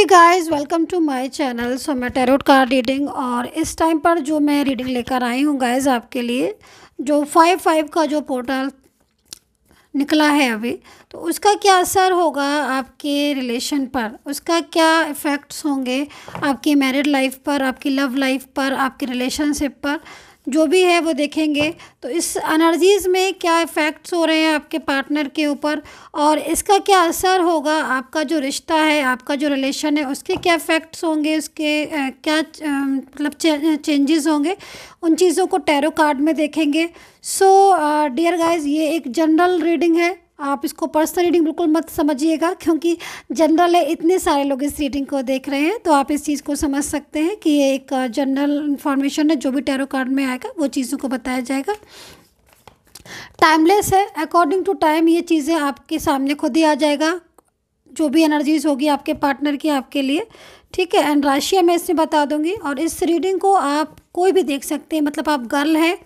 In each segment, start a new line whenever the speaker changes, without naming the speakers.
hey guys welcome to my channel so मैं tarot card reading और इस time पर जो मैं रीडिंग लेकर आई हूँ गाइस आपके लिए जो फाइव फाइव का जो पोर्टल निकला है अभी तो उसका क्या असर होगा आपके रिलेशन पर उसका क्या इफ़ेक्ट्स होंगे आपकी मैरिड लाइफ पर आपकी लव लाइफ पर आपकी रिलेशनशिप पर जो भी है वो देखेंगे तो इस एनर्जीज़ में क्या इफ़ेक्ट्स हो रहे हैं आपके पार्टनर के ऊपर और इसका क्या असर होगा आपका जो रिश्ता है आपका जो रिलेशन है उसके क्या इफ़ेक्ट्स होंगे उसके क्या मतलब चेंजेस होंगे उन चीज़ों को टैरो कार्ड में देखेंगे सो डियर गाइज ये एक जनरल रीडिंग है आप इसको पर्सनल रीडिंग बिल्कुल मत समझिएगा क्योंकि जनरल है इतने सारे लोग इस रीडिंग को देख रहे हैं तो आप इस चीज़ को समझ सकते हैं कि ये एक जनरल uh, इन्फॉर्मेशन है जो भी टैरो कार्ड में आएगा वो चीज़ों को बताया जाएगा टाइमलेस है अकॉर्डिंग टू टाइम ये चीज़ें आपके सामने खुद ही आ जाएगा जो भी एनर्जीज होगी आपके पार्टनर की आपके लिए ठीक है एंड राशिया मैं इसमें बता दूंगी और इस रीडिंग को आप कोई भी देख सकते हैं मतलब आप गर्ल हैं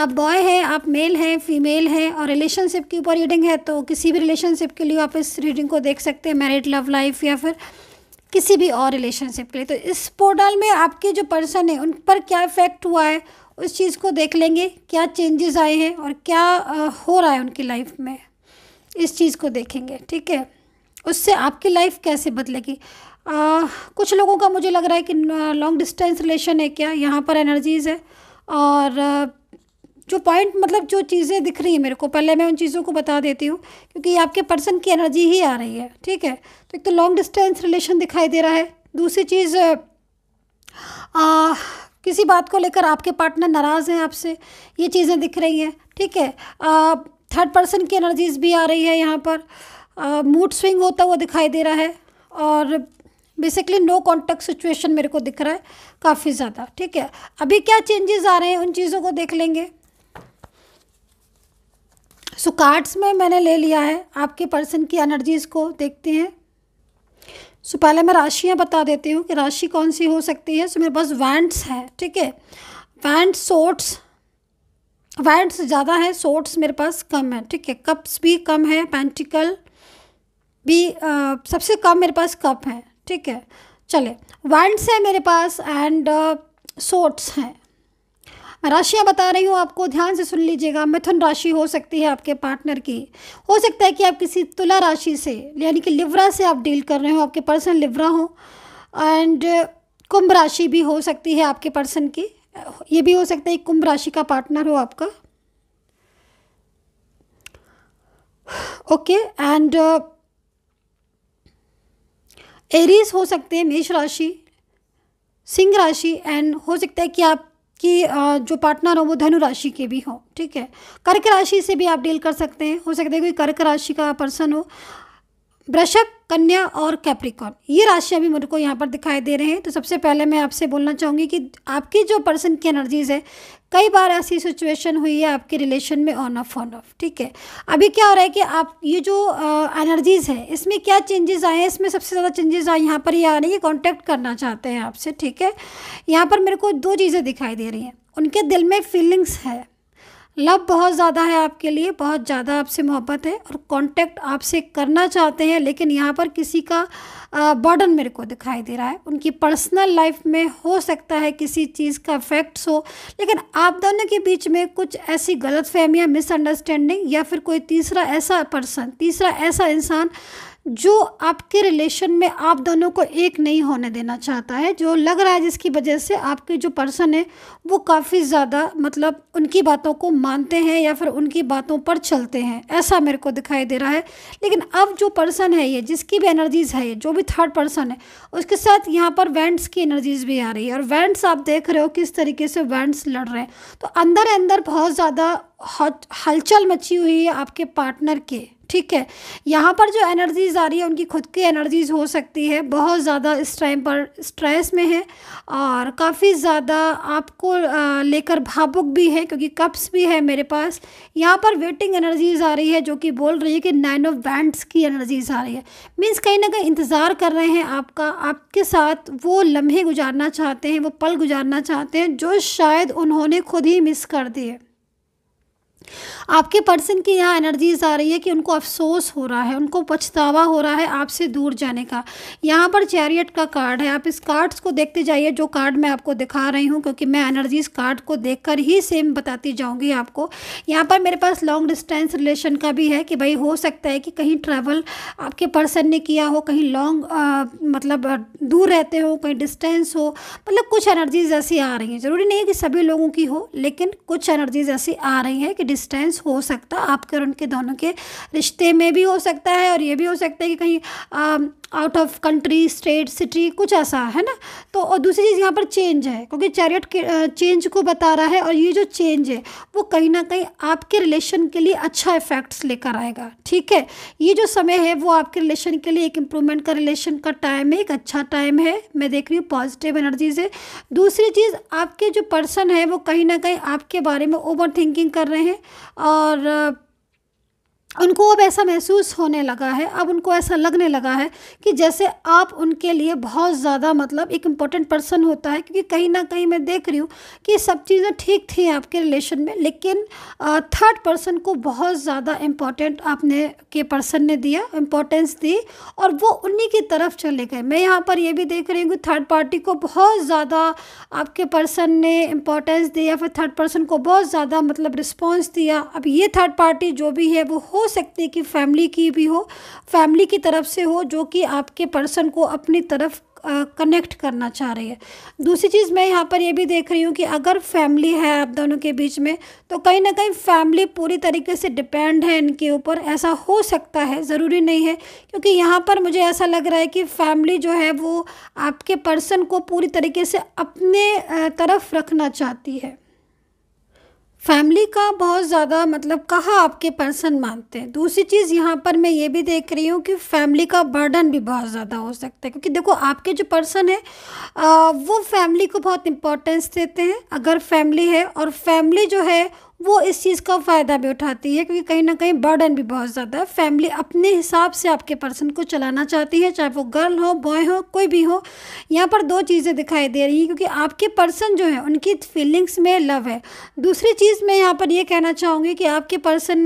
आप बॉय हैं आप मेल हैं फीमेल हैं और रिलेशनशिप के ऊपर रीडिंग है तो किसी भी रिलेशनशिप के लिए आप इस रीडिंग को देख सकते हैं मैरिड लव लाइफ या फिर किसी भी और रिलेशनशिप के लिए तो इस पोर्टल में आपके जो पर्सन है उन पर क्या इफेक्ट हुआ है उस चीज़ को देख लेंगे क्या चेंजेस आए हैं और क्या हो रहा है उनकी लाइफ में इस चीज़ को देखेंगे ठीक है उससे आपकी लाइफ कैसे बदलेगी आ, कुछ लोगों का मुझे लग रहा है कि लॉन्ग डिस्टेंस रिलेशन है क्या यहाँ पर एनर्जीज़ है और जो पॉइंट मतलब जो चीज़ें दिख रही हैं मेरे को पहले मैं उन चीज़ों को बता देती हूँ क्योंकि आपके पर्सन की एनर्जी ही आ रही है ठीक है तो एक तो लॉन्ग डिस्टेंस रिलेशन दिखाई दे रहा है दूसरी चीज़ किसी बात को लेकर आपके पार्टनर नाराज़ हैं आपसे ये चीज़ें दिख रही हैं ठीक है थर्ड पर्सन की एनर्जीज़ भी आ रही है यहाँ पर मूड स्विंग होता हुआ दिखाई दे रहा है और बेसिकली नो कॉन्टेक्ट सिचुएशन मेरे को दिख रहा है काफ़ी ज़्यादा ठीक है अभी क्या चेंजेस आ रहे हैं उन चीज़ों को देख लेंगे सो so, कार्ड्स में मैंने ले लिया है आपके पर्सन की एनर्जीज़ को देखते हैं सो so, पहले मैं राशियाँ बता देती हूँ कि राशि कौन सी हो सकती है सो so, मेरे पास वैंड्स है ठीक है वैंड सोट्स वैंड्स ज़्यादा है सोट्स मेरे पास कम है ठीक है कप्स भी कम है पेंटिकल भी आ, सबसे कम मेरे पास कप है ठीक है चले वंड्स हैं मेरे पास एंड सोट्स हैं राशियाँ बता रही हूँ आपको ध्यान से सुन लीजिएगा मिथुन राशि हो सकती है आपके पार्टनर की हो सकता है कि आप किसी तुला राशि से यानी कि लिवरा से आप डील कर रहे हो आपके पर्सन लिवरा हो एंड कुंभ राशि भी हो सकती है आपके पर्सन की ये भी हो सकता है कुंभ राशि का पार्टनर हो आपका okay okay, and uh, Aries हो सकते हैं मेष राशि सिंह राशि एंड हो सकता है कि आप कि जो पार्टनर हो वो धनु राशि के भी हो ठीक है कर्क राशि से भी आप डील कर सकते हैं हो सकता है कोई कर्क राशि का पर्सन हो वृषभ कन्या और कैप्रिकॉन ये राशि अभी को यहाँ पर दिखाई दे रहे हैं तो सबसे पहले मैं आपसे बोलना चाहूँगी कि आपकी जो पर्सन की एनर्जीज है कई बार ऐसी सिचुएशन हुई है आपके रिलेशन में ऑन ऑफ ऑन ऑफ ठीक है अभी क्या हो रहा है कि आप ये जो एनर्जीज है इसमें क्या चेंजेस आए हैं इसमें सबसे ज़्यादा चेंजेस आए यहाँ पर ये आ रही है कॉन्टैक्ट करना चाहते हैं आपसे ठीक है यहाँ पर मेरे को दो चीज़ें दिखाई दे रही हैं उनके दिल में फीलिंग्स है लव बहुत ज़्यादा है आपके लिए बहुत ज़्यादा आपसे मोहब्बत है और कांटेक्ट आपसे करना चाहते हैं लेकिन यहाँ पर किसी का बर्डन मेरे को दिखाई दे रहा है उनकी पर्सनल लाइफ में हो सकता है किसी चीज़ का इफेक्ट्स हो लेकिन आप दोनों के बीच में कुछ ऐसी गलत फहमियाँ मिसअंडरस्टैंडिंग या फिर कोई तीसरा ऐसा पर्सन तीसरा ऐसा इंसान जो आपके रिलेशन में आप दोनों को एक नहीं होने देना चाहता है जो लग रहा है जिसकी वजह से आपके जो पर्सन है वो काफ़ी ज़्यादा मतलब उनकी बातों को मानते हैं या फिर उनकी बातों पर चलते हैं ऐसा मेरे को दिखाई दे रहा है लेकिन अब जो पर्सन है ये जिसकी भी एनर्जीज़ है ये जो भी थर्ड पर्सन है उसके साथ यहाँ पर वेंट्स की एनर्जीज़ भी आ रही है और वेंट्स आप देख रहे हो किस तरीके से वेंट्स लड़ रहे हैं तो अंदर अंदर बहुत ज़्यादा हलचल मची हुई है आपके पार्टनर के ठीक है यहाँ पर जो एनर्जीज़ आ रही है उनकी खुद की एनर्जीज़ हो सकती है बहुत ज़्यादा इस टाइम पर स्ट्रेस में है और काफ़ी ज़्यादा आपको लेकर भावुक भी है क्योंकि कप्स भी है मेरे पास यहाँ पर वेटिंग एनर्जीज़ आ रही है जो कि बोल रही है कि नाइन ऑफ बैंड्स की एनर्जीज़ आ रही है मीन्स कहीं ना कहीं इंतज़ार कर रहे हैं आपका आपके साथ वो लम्हे गुजारना चाहते हैं वो पल गुजारना चाहते हैं जो शायद उन्होंने खुद ही मिस कर दिए आपके पर्सन की यहाँ एनर्जीज आ रही है कि उनको अफसोस हो रहा है उनको पछतावा हो रहा है आपसे दूर जाने का यहाँ पर चैरियट का कार्ड है आप इस कार्ड्स को देखते जाइए जो कार्ड मैं आपको दिखा रही हूँ क्योंकि मैं एनर्जीज कार्ड को देखकर ही सेम बताती जाऊँगी आपको यहाँ पर मेरे पास लॉन्ग डिस्टेंस रिलेशन का भी है कि भाई हो सकता है कि कहीं ट्रैवल आपके पर्सन ने किया हो कहीं लॉन्ग मतलब दूर रहते हो कहीं डिस्टेंस हो मतलब कुछ एनर्जीज ऐसी आ रही हैं ज़रूरी नहीं है कि सभी लोगों की हो लेकिन कुछ एनर्जीज ऐसी आ रही हैं कि डिस्टेंस हो सकता आपके और उनके दोनों के रिश्ते में भी हो सकता है और ये भी हो सकता है कि कहीं out of country state city कुछ ऐसा है ना तो और दूसरी चीज़ यहाँ पर चेंज है क्योंकि चैरियट चेंज को बता रहा है और ये जो चेंज है वो कहीं ना कहीं आपके रिलेशन के लिए अच्छा इफेक्ट्स लेकर आएगा ठीक है ये जो समय है वो आपके रिलेशन के लिए एक इम्प्रूवमेंट का रिलेशन का टाइम है एक अच्छा टाइम है मैं देख रही हूँ पॉजिटिव एनर्जी से दूसरी चीज़ आपके जो पर्सन है वो कहीं ना कहीं आपके बारे में ओवर थिंकिंग कर रहे हैं और उनको अब ऐसा महसूस होने लगा है अब उनको ऐसा लगने लगा है कि जैसे आप उनके लिए बहुत ज़्यादा मतलब एक इम्पोर्टेंट पर्सन होता है क्योंकि कहीं ना कहीं मैं देख रही हूँ कि सब चीज़ें ठीक थी आपके रिलेशन में लेकिन थर्ड पर्सन को बहुत ज़्यादा इम्पोर्टेंट आपने के पर्सन ने दिया इम्पोर्टेंस दी और वो उन्हीं की तरफ चले गए मैं यहाँ पर यह भी देख रही हूँ कि थर्ड पार्टी को बहुत ज़्यादा आपके पर्सन ने इम्पोर्टेंस दिया या फिर थर्ड पर्सन को बहुत ज़्यादा मतलब रिस्पॉन्स दिया अब ये थर्ड पार्टी जो भी है वो हो हो सकती है कि फैमिली की भी हो फैमिली की तरफ से हो जो कि आपके पर्सन को अपनी तरफ कनेक्ट करना चाह रही है दूसरी चीज़ मैं यहाँ पर ये भी देख रही हूँ कि अगर फैमिली है आप दोनों के बीच में तो कहीं ना कहीं फैमिली पूरी तरीके से डिपेंड है इनके ऊपर ऐसा हो सकता है ज़रूरी नहीं है क्योंकि यहाँ पर मुझे ऐसा लग रहा है कि फैमिली जो है वो आपके पर्सन को पूरी तरीके से अपने तरफ रखना चाहती है फैमिली का बहुत ज़्यादा मतलब कहाँ आपके पर्सन मानते हैं दूसरी चीज़ यहाँ पर मैं ये भी देख रही हूँ कि फैमिली का बर्डन भी बहुत ज़्यादा हो सकता है क्योंकि देखो आपके जो पर्सन है आ, वो फैमिली को बहुत इम्पोर्टेंस देते हैं अगर फैमिली है और फैमिली जो है वो इस चीज़ का फ़ायदा भी उठाती है क्योंकि कहीं ना कहीं बर्डन भी बहुत ज़्यादा है फैमिली अपने हिसाब से आपके पर्सन को चलाना चाहती है चाहे वो गर्ल हो बॉय हो कोई भी हो यहाँ पर दो चीज़ें दिखाई दे रही हैं क्योंकि आपके पर्सन जो है उनकी फीलिंग्स में लव है दूसरी चीज़ मैं यहाँ पर ये कहना चाहूँगी कि आपके पर्सन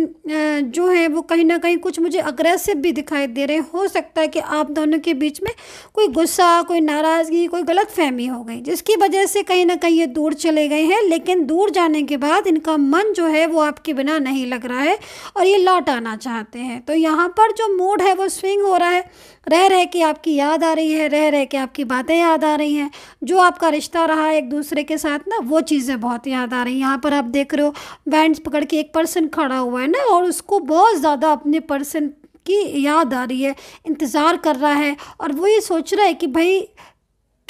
जो है वो कहीं ना कहीं कुछ मुझे अग्रेसिव भी दिखाई दे रहे हो सकता है कि आप दोनों के बीच में कोई गुस्सा कोई नाराज़गी कोई गलत फहमी हो गई जिसकी वजह से कहीं ना कहीं ये दूर चले गए हैं लेकिन दूर जाने के बाद इनका मन मन जो है वो आपके बिना नहीं लग रहा है और ये लौट आना चाहते हैं तो यहाँ पर जो मूड है वो स्विंग हो रहा है रह रह के आपकी याद आ रही है रह रह के आपकी बातें याद आ रही हैं जो आपका रिश्ता रहा है एक दूसरे के साथ ना वो चीज़ें बहुत याद आ रही हैं यहाँ पर आप देख रहे हो बैंड्स पकड़ के एक पर्सन खड़ा हुआ है ना और उसको बहुत ज़्यादा अपने पर्सन की याद आ रही है इंतज़ार कर रहा है और वो ये सोच रहा है कि भाई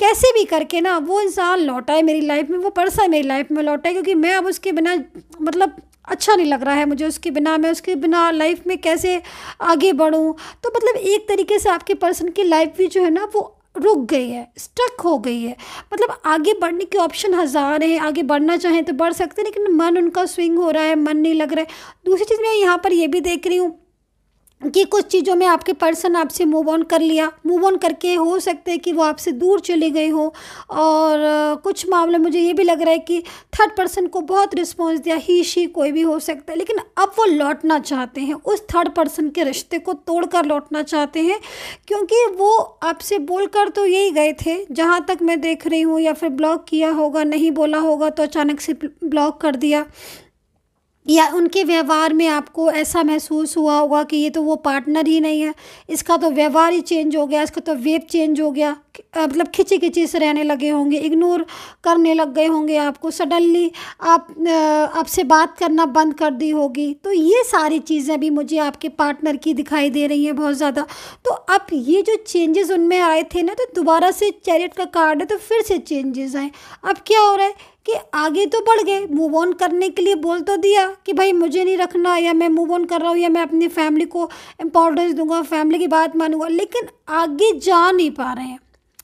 कैसे भी करके ना वो इंसान लौटा है मेरी लाइफ में वो पर्सन है मेरी लाइफ में लौटा है क्योंकि मैं अब उसके बिना मतलब अच्छा नहीं लग रहा है मुझे उसके बिना मैं उसके बिना लाइफ में कैसे आगे बढ़ूँ तो मतलब एक तरीके से आपके पर्सन की लाइफ भी जो है ना वो रुक गई है स्टक हो गई है मतलब आगे बढ़ने के ऑप्शन हज़ार हैं आगे बढ़ना चाहें तो बढ़ सकते हैं लेकिन मन उनका स्विंग हो रहा है मन नहीं लग रहा है दूसरी चीज़ मैं यहाँ पर ये भी देख रही हूँ कि कुछ चीज़ों में आपके पर्सन आपसे मूव ऑन कर लिया मूव ऑन करके हो सकते हैं कि वो आपसे दूर चले गए हो और कुछ मामले मुझे ये भी लग रहा है कि थर्ड पर्सन को बहुत रिस्पॉन्स दिया ही शी कोई भी हो सकता है लेकिन अब वो लौटना चाहते हैं उस थर्ड पर्सन के रिश्ते को तोड़कर लौटना चाहते हैं क्योंकि वो आपसे बोल कर तो यही गए थे जहाँ तक मैं देख रही हूँ या फिर ब्लॉक किया होगा नहीं बोला होगा तो अचानक से ब्लॉक कर दिया या उनके व्यवहार में आपको ऐसा महसूस हुआ होगा कि ये तो वो पार्टनर ही नहीं है इसका तो व्यवहार ही चेंज हो गया इसका तो वेब चेंज हो गया मतलब खिंची खिंची से रहने लगे होंगे इग्नोर करने लग गए होंगे आपको सडनली आप आपसे बात करना बंद कर दी होगी तो ये सारी चीज़ें भी मुझे आपके पार्टनर की दिखाई दे रही हैं बहुत ज़्यादा तो अब ये जो चेंजेस उनमें आए थे ना तो दोबारा से चैरिट का कार्ड है तो फिर से चेंजेस आए अब क्या हो रहा है कि आगे तो बढ़ गए मूव ऑन करने के लिए बोल तो दिया कि भाई मुझे नहीं रखना या मैं मूव ऑन कर रहा हूँ या मैं अपनी फैमिली को इम्पोर्टेंस दूंगा फैमिली की बात मानूंगा लेकिन आगे जा नहीं पा रहे हैं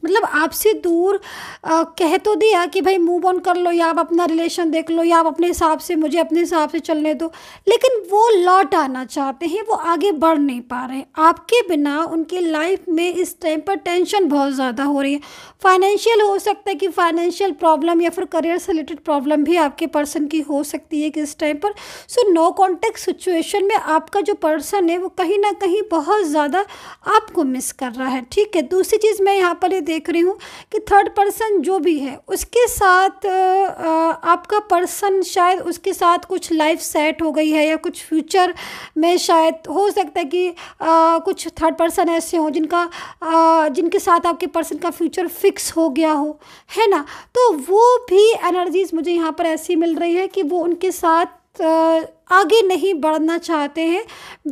मतलब आपसे दूर आ, कह तो दिया कि भाई मूव ऑन कर लो या आप अपना रिलेशन देख लो या आप अपने हिसाब से मुझे अपने हिसाब से चलने दो लेकिन वो लौट आना चाहते हैं वो आगे बढ़ नहीं पा रहे आपके बिना उनकी लाइफ में इस टाइम पर टेंशन बहुत ज़्यादा हो रही है फाइनेंशियल हो सकता है कि फाइनेंशियल प्रॉब्लम या फिर करियर से रिलेटेड प्रॉब्लम भी आपके पर्सन की हो सकती है कि इस टाइम पर सो नो कॉन्टेक्ट सिचुएशन में आपका जो पर्सन है वो कहीं ना कहीं बहुत ज़्यादा आपको मिस कर रहा है ठीक है दूसरी चीज़ मैं यहाँ पर ये देख रही हूँ कि थर्ड पर्सन जो भी है उसके साथ आपका पर्सन शायद उसके साथ कुछ लाइफ सेट हो गई है या कुछ फ्यूचर में शायद हो सकता है कि कुछ थर्ड पर्सन ऐसे हों जिनका जिनके साथ आपके पर्सन का फ्यूचर फिक्स हो गया हो है ना तो वो भी एनर्जीज़ मुझे यहाँ पर ऐसी मिल रही है कि वो उनके साथ आगे नहीं बढ़ना चाहते हैं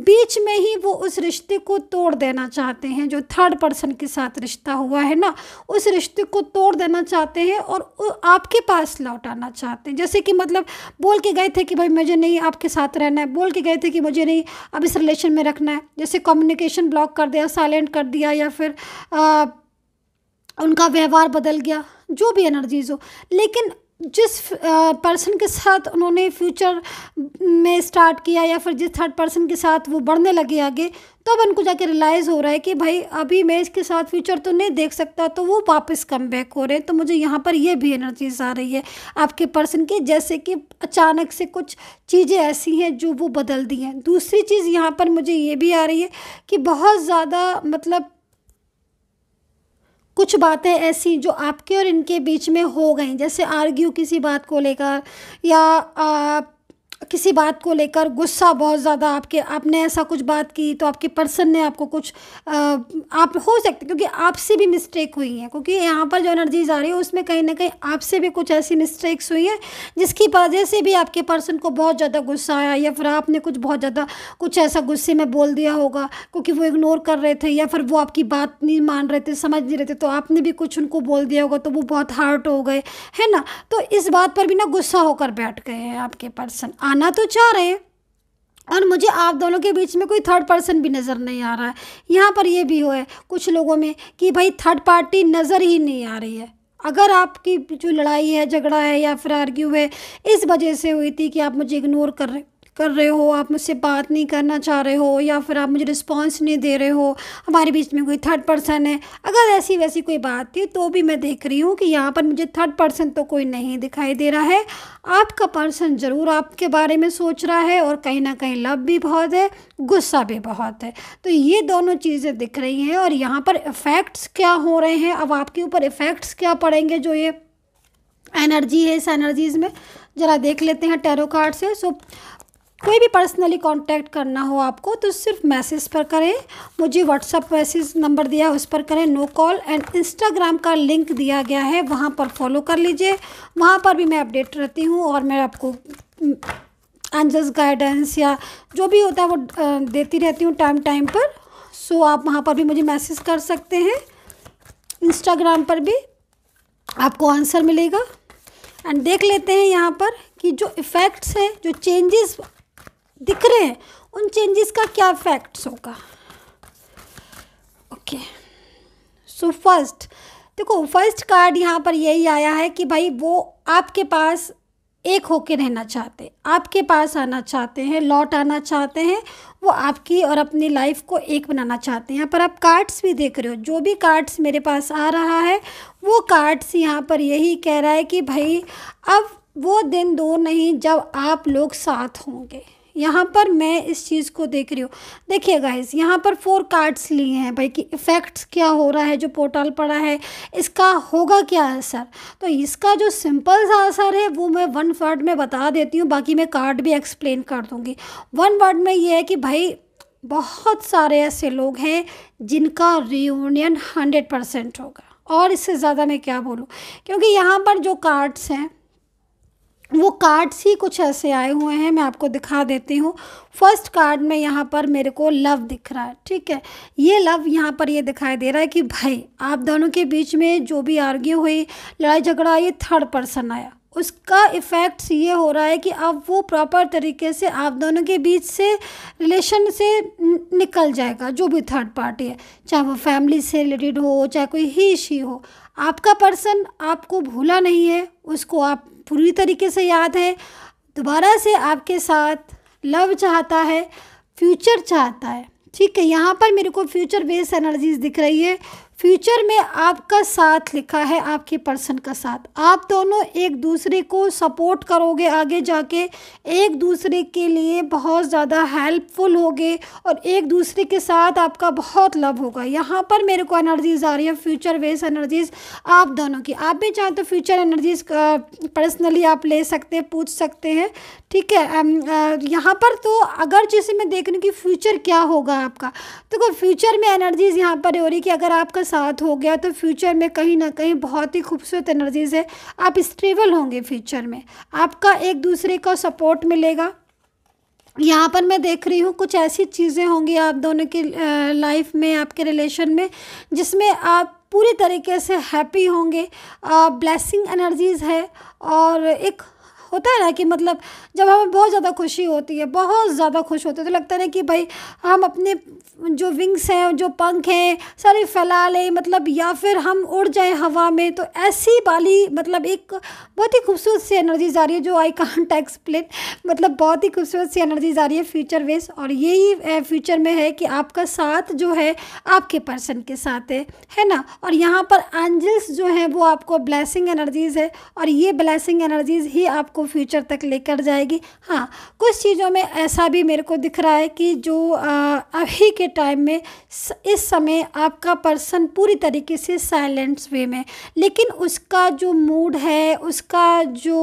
बीच में ही वो उस रिश्ते को तोड़ देना चाहते हैं जो थर्ड पर्सन के साथ रिश्ता हुआ है ना उस रिश्ते को तोड़ देना चाहते हैं और आपके पास लौट आना चाहते हैं जैसे कि मतलब बोल के गए थे कि भाई मुझे नहीं आपके साथ रहना है बोल के गए थे कि मुझे नहीं अब इस रिलेशन में रखना है जैसे कम्युनिकेशन ब्लॉक कर दिया साइलेंट कर दिया या फिर आ, उनका व्यवहार बदल गया जो भी एनर्जीज हो लेकिन जिस पर्सन के साथ उन्होंने फ्यूचर में स्टार्ट किया या फिर जिस थर्ड पर्सन के साथ वो बढ़ने लगे आगे तब तो उनको जाके रियलाइज़ हो रहा है कि भाई अभी मैं इसके साथ फ्यूचर तो नहीं देख सकता तो वो वापस कम बैक हो रहे हैं तो मुझे यहाँ पर ये भी एनर्जीज आ रही है आपके पर्सन की जैसे कि अचानक से कुछ चीज़ें ऐसी हैं जो वो बदल दी हैं दूसरी चीज़ यहाँ पर मुझे ये भी आ रही है कि बहुत ज़्यादा मतलब कुछ बातें ऐसी जो आपके और इनके बीच में हो गई जैसे आर्ग्यू किसी बात को लेकर या किसी बात को लेकर गुस्सा बहुत ज़्यादा आपके आपने ऐसा कुछ बात की तो आपके पर्सन ने आपको कुछ आ, आप हो सकते क्योंकि आपसे भी मिस्टेक हुई है क्योंकि यहाँ पर जो एनर्जीज आ रही है उसमें कहीं ना कहीं आपसे भी कुछ ऐसी मिस्टेक्स हुई हैं जिसकी वजह से भी आपके पर्सन को बहुत ज़्यादा गुस्सा आया या फिर आपने कुछ बहुत ज़्यादा कुछ ऐसा गुस्से में बोल दिया होगा क्योंकि वो इग्नोर कर रहे थे या फिर वो आपकी बात नहीं मान रहे थे समझ नहीं रहे थे तो आपने भी कुछ उनको बोल दिया होगा तो वो बहुत हार्ट हो गए है ना तो इस बात पर भी ना गुस्सा होकर बैठ गए हैं आपके पर्सन आना तो चाह रहे हैं और मुझे आप दोनों के बीच में कोई थर्ड पर्सन भी नज़र नहीं आ रहा है यहाँ पर ये भी हो है कुछ लोगों में कि भाई थर्ड पार्टी नज़र ही नहीं आ रही है अगर आपकी जो लड़ाई है झगड़ा है या फिर आर्ग्यू है इस वजह से हुई थी कि आप मुझे इग्नोर कर रहे हैं कर रहे हो आप मुझसे बात नहीं करना चाह रहे हो या फिर आप मुझे रिस्पॉन्स नहीं दे रहे हो हमारे बीच में कोई थर्ड पर्सन है अगर ऐसी वैसी कोई बात थी तो भी मैं देख रही हूँ कि यहाँ पर मुझे थर्ड पर्सन तो कोई नहीं दिखाई दे रहा है आपका पर्सन ज़रूर आपके बारे में सोच रहा है और कहीं ना कहीं लव भी बहुत है गुस्सा भी बहुत है तो ये दोनों चीज़ें दिख रही हैं और यहाँ पर इफ़ेक्ट्स क्या हो रहे हैं अब आपके ऊपर इफ़ेक्ट्स क्या पड़ेंगे जो ये एनर्जी है इस एनर्जीज़ में ज़रा देख लेते हैं टेरो कार्ड से सो so, कोई भी पर्सनली कांटेक्ट करना हो आपको तो सिर्फ मैसेज पर करें मुझे व्हाट्सअप मैसेज नंबर दिया है उस पर करें नो कॉल एंड इंस्टाग्राम का लिंक दिया गया है वहाँ पर फॉलो कर लीजिए वहाँ पर भी मैं अपडेट रहती हूँ और मैं आपको एंजल्स गाइडेंस या जो भी होता है वो देती रहती हूँ टाइम टाइम पर सो आप वहाँ पर भी मुझे मैसेज कर सकते हैं इंस्टाग्राम पर भी आपको आंसर मिलेगा एंड देख लेते हैं यहाँ पर कि जो इफ़ेक्ट्स हैं जो चेंजेस दिख रहे हैं उन चेंजेस का क्या इफेक्ट्स होगा ओके सो फर्स्ट देखो फर्स्ट कार्ड यहाँ पर यही आया है कि भाई वो आपके पास एक होके रहना चाहते आपके पास आना चाहते हैं लौट आना चाहते हैं वो आपकी और अपनी लाइफ को एक बनाना चाहते हैं यहाँ पर आप कार्ड्स भी देख रहे हो जो भी कार्ड्स मेरे पास आ रहा है वो कार्ड्स यहाँ पर यही कह रहा है कि भाई अब वो दिन दूर नहीं जब आप लोग साथ होंगे यहाँ पर मैं इस चीज़ को देख रही हूँ देखिए गाइस यहाँ पर फोर कार्ड्स लिए हैं भाई कि इफ़ेक्ट्स क्या हो रहा है जो पोर्टल पड़ा है इसका होगा क्या असर तो इसका जो सिंपल सा असर है वो मैं वन वर्ड में बता देती हूँ बाकी मैं कार्ड भी एक्सप्लेन कर दूँगी वन वर्ड में ये है कि भाई बहुत सारे ऐसे लोग हैं जिनका रियूनियन हंड्रेड परसेंट होगा और इससे ज़्यादा मैं क्या बोलूँ क्योंकि यहाँ पर जो कार्ड्स हैं वो कार्ड्स ही कुछ ऐसे आए हुए हैं मैं आपको दिखा देती हूँ फर्स्ट कार्ड में यहाँ पर मेरे को लव दिख रहा है ठीक है ये लव यहाँ पर ये दिखाई दे रहा है कि भाई आप दोनों के बीच में जो भी आर्ग्यू हुई लड़ाई झगड़ा ये थर्ड पर्सन आया उसका इफ़ेक्ट्स ये हो रहा है कि अब वो प्रॉपर तरीके से आप दोनों के बीच से रिलेशन से निकल जाएगा जो भी थर्ड पार्टी है चाहे वो फैमिली से रिलेटेड हो चाहे कोई ही शी हो आपका पर्सन आपको भूला नहीं है उसको आप पूरी तरीके से याद है दोबारा से आपके साथ लव चाहता है फ्यूचर चाहता है ठीक है यहाँ पर मेरे को फ्यूचर बेस्ड एनर्जीज दिख रही है फ्यूचर में आपका साथ लिखा है आपके पर्सन का साथ आप दोनों एक दूसरे को सपोर्ट करोगे आगे जाके एक दूसरे के लिए बहुत ज़्यादा हेल्पफुल होगे और एक दूसरे के साथ आपका बहुत लव होगा यहाँ पर मेरे को एनर्जीज़ आ रही है फ्यूचर वेस एनर्जीज़ आप दोनों की आप भी चाहें तो फ्यूचर एनर्जीज़ पर्सनली आप ले सकते हैं पूछ सकते हैं ठीक है यहाँ पर तो अगर जैसे मैं देख रही कि फ्यूचर क्या होगा आपका देखो तो फ्यूचर में एनर्जीज़ यहाँ पर हो रही कि अगर आपका साथ हो गया तो फ्यूचर में कहीं ना कहीं बहुत ही खूबसूरत एनर्जीज़ है आप स्टेबल होंगे फ्यूचर में आपका एक दूसरे का सपोर्ट मिलेगा यहाँ पर मैं देख रही हूँ कुछ ऐसी चीज़ें होंगी आप दोनों की लाइफ में आपके रिलेशन में जिसमें आप पूरी तरीके से हैप्पी होंगे ब्लेसिंग एनर्जीज़ है और एक होता है ना कि मतलब जब हमें बहुत ज़्यादा खुशी होती है बहुत ज़्यादा खुश होते हैं तो लगता है ना कि भाई हम अपने जो विंग्स हैं जो पंख हैं सारे फैला लें मतलब या फिर हम उड़ जाएं हवा में तो ऐसी वाली मतलब एक बहुत ही खूबसूरत सी एनर्जी जा रही है जो आई कॉन्ट एक्सप्लेन मतलब बहुत ही खूबसूरत सी एनर्जी जा रही है फ्यूचर वेस और यही फ्यूचर में है कि आपका साथ जो है आपके पर्सन के साथ है है ना और यहाँ पर एंजल्स जो हैं वो आपको ब्लैसिंग एनर्जीज़ है और ये ब्लैसिंग एनर्जीज़ ही आपको फ्यूचर तक लेकर जाएगी हाँ कुछ चीज़ों में ऐसा भी मेरे को दिख रहा है कि जो अभी के टाइम में इस समय आपका पर्सन पूरी तरीके से साइलेंट्स वे में लेकिन उसका जो मूड है उसका जो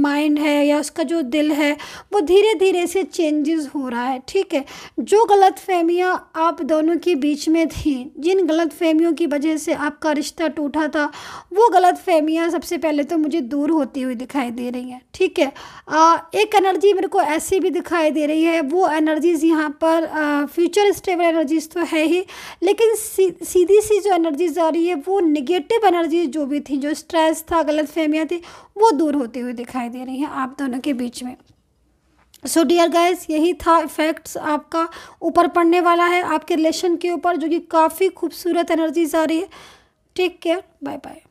माइंड है या उसका जो दिल है वो धीरे धीरे से चेंजेस हो रहा है ठीक है जो गलत फहमियाँ आप दोनों के बीच में थी जिन गलत फहमियों की वजह से आपका रिश्ता टूटा था वो गलत फहमियाँ सबसे पहले तो मुझे दूर होती हुई दिखाई दे रही हैं ठीक है आ, एक एनर्जी मेरे को ऐसी भी दिखाई दे रही है वो एनर्जीज़ यहाँ पर आ, फ्यूचर स्टेबल एनर्जीज़ तो है ही लेकिन सी, सीधी सी जो एनर्जीज़ आ रही है वो निगेटिव एनर्जीज जो भी थी जो स्ट्रेस था गलत फहमियाँ थी वो दूर होती हुई दिखाई दे रही हैं आप दोनों के बीच में सो डियर गाइस यही था इफ़ेक्ट्स आपका ऊपर पड़ने वाला है आपके रिलेशन के ऊपर जो कि काफ़ी खूबसूरत एनर्जीज आ रही है टेक केयर बाय बाय